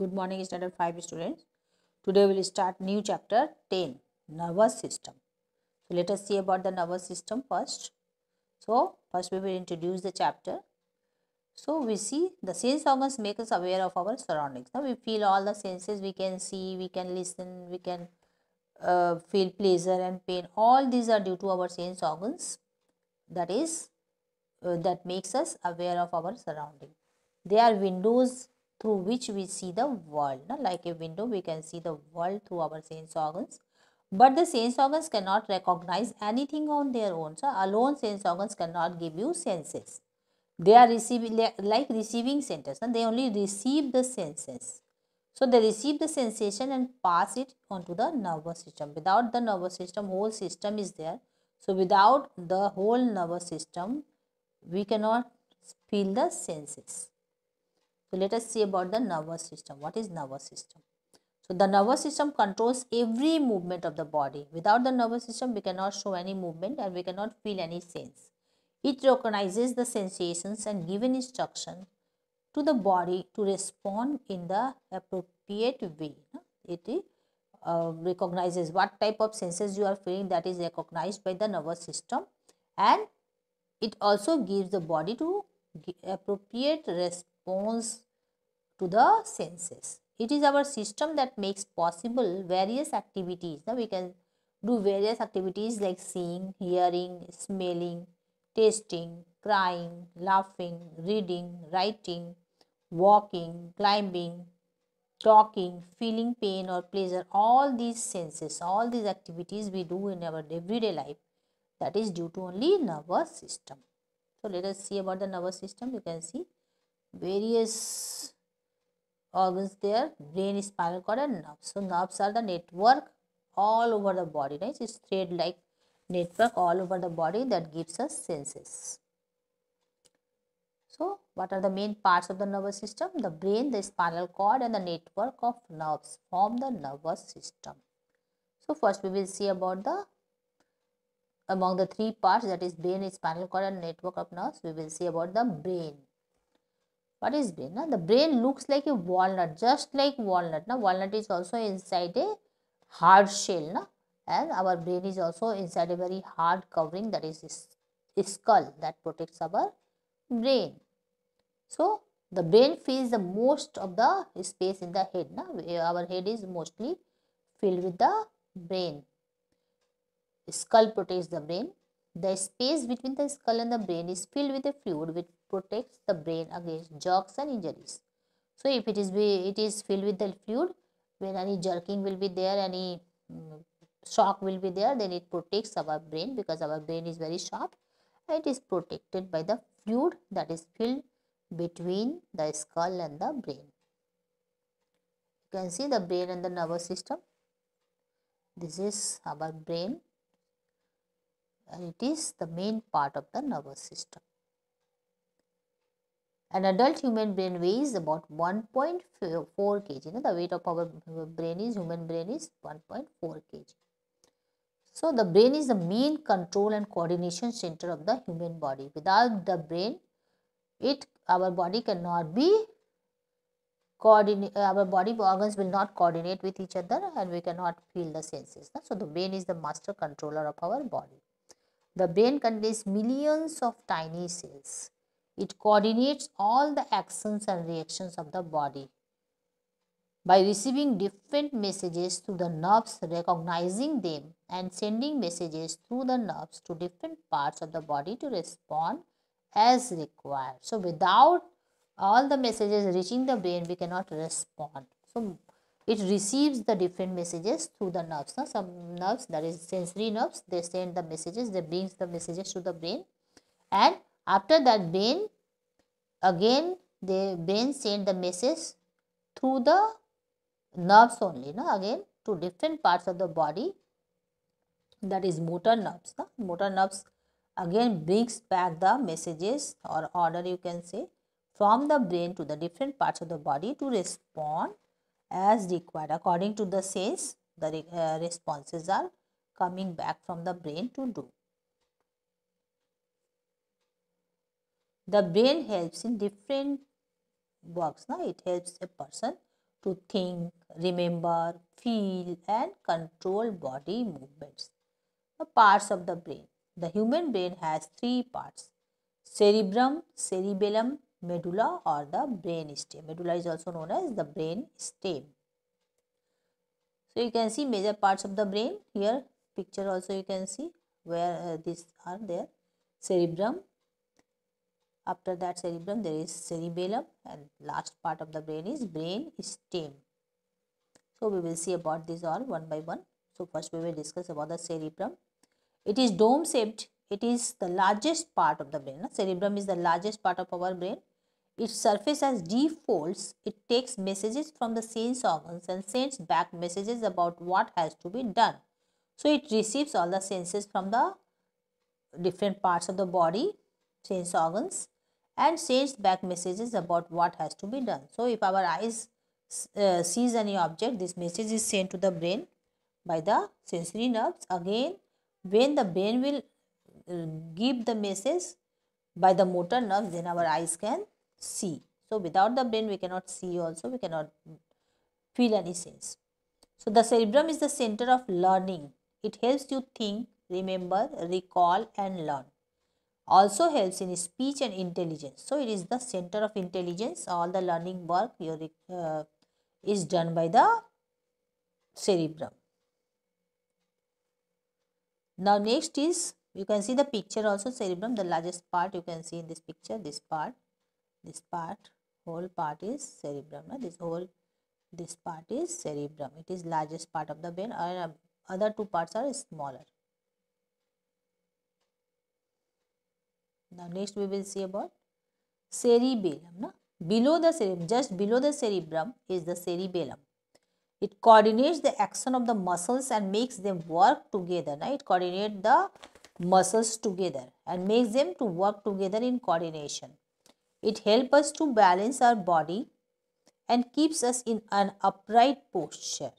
good morning standard 5 students today we will start new chapter 10 nervous system so let us see about the nervous system first so first we will introduce the chapter so we see the sense organs make us aware of our surroundings now we feel all the senses we can see we can listen we can uh, feel pleasure and pain all these are due to our sense organs that is uh, that makes us aware of our surrounding they are windows through which we see the world. No? Like a window, we can see the world through our sense organs. But the sense organs cannot recognize anything on their own. So, alone sense organs cannot give you senses. They are receiving like receiving centers and they only receive the senses. So, they receive the sensation and pass it onto the nervous system. Without the nervous system, whole system is there. So, without the whole nervous system, we cannot feel the senses. So let us see about the nervous system. What is nervous system? So the nervous system controls every movement of the body. Without the nervous system, we cannot show any movement and we cannot feel any sense. It recognizes the sensations and given instruction to the body to respond in the appropriate way. It uh, recognizes what type of senses you are feeling that is recognized by the nervous system and it also gives the body to appropriate response response to the senses. It is our system that makes possible various activities. Now we can do various activities like seeing, hearing, smelling, tasting, crying, laughing, reading, writing, walking, climbing, talking, feeling pain or pleasure. All these senses, all these activities we do in our everyday life that is due to only nervous system. So let us see about the nervous system. You can see various organs there brain spinal cord and nerves so nerves are the network all over the body right it's thread like network all over the body that gives us senses so what are the main parts of the nervous system the brain the spinal cord and the network of nerves form the nervous system so first we will see about the among the three parts that is brain spinal cord and network of nerves we will see about the brain what is brain na? the brain looks like a walnut just like walnut na? walnut is also inside a hard shell na? and our brain is also inside a very hard covering that is skull that protects our brain so the brain fills the most of the space in the head na? our head is mostly filled with the brain skull protects the brain the space between the skull and the brain is filled with a fluid which protects the brain against jolts and injuries. So if it is it is filled with the fluid, when any jerking will be there, any mm, shock will be there, then it protects our brain because our brain is very sharp. It is protected by the fluid that is filled between the skull and the brain. You can see the brain and the nervous system. This is our brain and it is the main part of the nervous system. An adult human brain weighs about 1.4 kg. You know, the weight of our brain is human brain is 1.4 kg. So, the brain is the main control and coordination center of the human body. Without the brain, it our body cannot be coordinate. Our body organs will not coordinate with each other, and we cannot feel the senses. So, the brain is the master controller of our body. The brain contains millions of tiny cells. It coordinates all the actions and reactions of the body. By receiving different messages through the nerves, recognizing them and sending messages through the nerves to different parts of the body to respond as required. So without all the messages reaching the brain, we cannot respond. So it receives the different messages through the nerves no? some nerves that is sensory nerves they send the messages they brings the messages to the brain and after that brain again the brain send the message through the nerves only no again to different parts of the body that is motor nerves no? motor nerves again brings back the messages or order you can say from the brain to the different parts of the body to respond as required according to the sense the uh, responses are coming back from the brain to do. The brain helps in different works. Now it helps a person to think, remember, feel and control body movements. The parts of the brain. The human brain has three parts. Cerebrum, cerebellum medulla or the brain stem. Medulla is also known as the brain stem. So you can see major parts of the brain here picture also you can see where uh, these are there cerebrum after that cerebrum there is cerebellum and last part of the brain is brain stem. So we will see about these all one by one. So first we will discuss about the cerebrum. It is dome shaped it is the largest part of the brain. Cerebrum is the largest part of our brain its surface as defaults. it takes messages from the sense organs and sends back messages about what has to be done. So it receives all the senses from the different parts of the body, sense organs and sends back messages about what has to be done. So if our eyes uh, sees any object, this message is sent to the brain by the sensory nerves. Again, when the brain will uh, give the message by the motor nerves, then our eyes can see. So without the brain we cannot see also, we cannot feel any sense. So the cerebrum is the center of learning. It helps you think, remember, recall and learn. Also helps in speech and intelligence. So it is the center of intelligence. All the learning work your, uh, is done by the cerebrum. Now next is you can see the picture also cerebrum the largest part you can see in this picture this part this part whole part is cerebrum this whole this part is cerebrum it is largest part of the brain and uh, other two parts are smaller now next we will see about cerebellum na? below the cerebrum just below the cerebrum is the cerebellum it coordinates the action of the muscles and makes them work together Now it coordinates the muscles together and makes them to work together in coordination it helps us to balance our body and keeps us in an upright posture.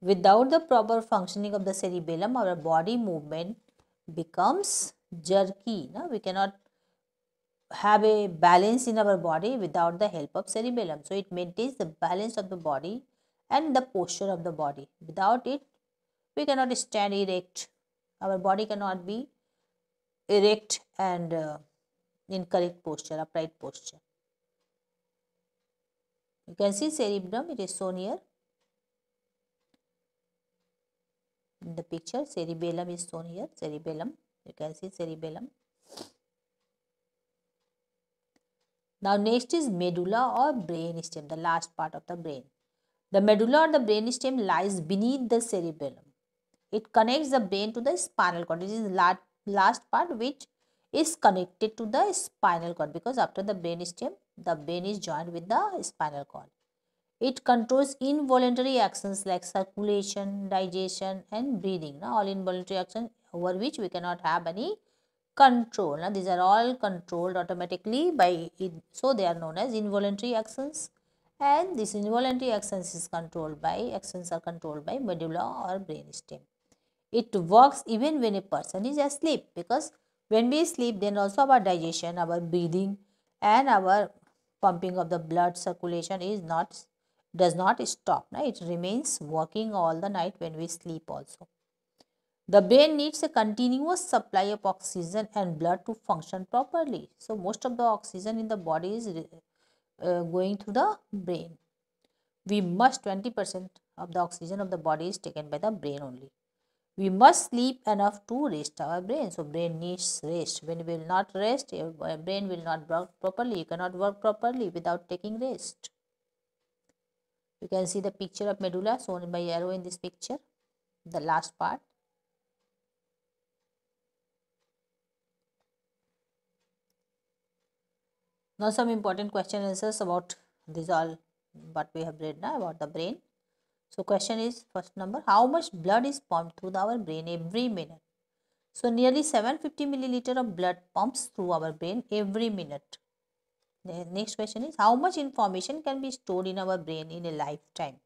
Without the proper functioning of the cerebellum, our body movement becomes jerky. No? We cannot have a balance in our body without the help of cerebellum. So, it maintains the balance of the body and the posture of the body. Without it, we cannot stand erect. Our body cannot be erect and uh, in correct posture, upright posture. You can see cerebrum, it is shown here. In the picture, cerebellum is shown here, cerebellum. You can see cerebellum. Now next is medulla or brain stem, the last part of the brain. The medulla or the brain stem lies beneath the cerebellum. It connects the brain to the spinal cord. It is the last part which is connected to the spinal cord because after the brain stem, the brain is joined with the spinal cord. It controls involuntary actions like circulation, digestion and breathing. Now, all involuntary actions over which we cannot have any control. Now, these are all controlled automatically by it. So, they are known as involuntary actions and this involuntary actions is controlled by actions are controlled by medulla or brain stem. It works even when a person is asleep because when we sleep, then also our digestion, our breathing and our pumping of the blood circulation is not does not stop. Right? It remains working all the night when we sleep also. The brain needs a continuous supply of oxygen and blood to function properly. So, most of the oxygen in the body is uh, going through the brain. We must 20% of the oxygen of the body is taken by the brain only. We must sleep enough to rest our brain. So brain needs rest. When we will not rest, your brain will not work properly. You cannot work properly without taking rest. You can see the picture of medulla shown by arrow in this picture. The last part. Now some important question answers about these all what we have read now about the brain. So question is first number how much blood is pumped through our brain every minute? So nearly 750 milliliter of blood pumps through our brain every minute. The next question is how much information can be stored in our brain in a lifetime?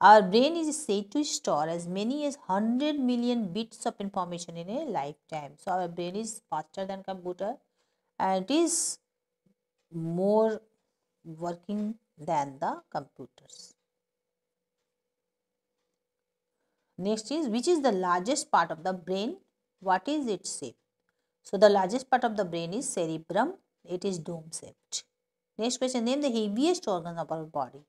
Our brain is said to store as many as 100 million bits of information in a lifetime. So our brain is faster than computer and it is more working than the computers. Next is which is the largest part of the brain? What is its shape? So the largest part of the brain is cerebrum. It is dome shaped. Next question name the heaviest organ of our body.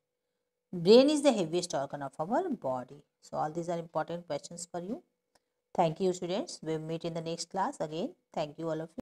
Brain is the heaviest organ of our body. So all these are important questions for you. Thank you students. We will meet in the next class again. Thank you all of you.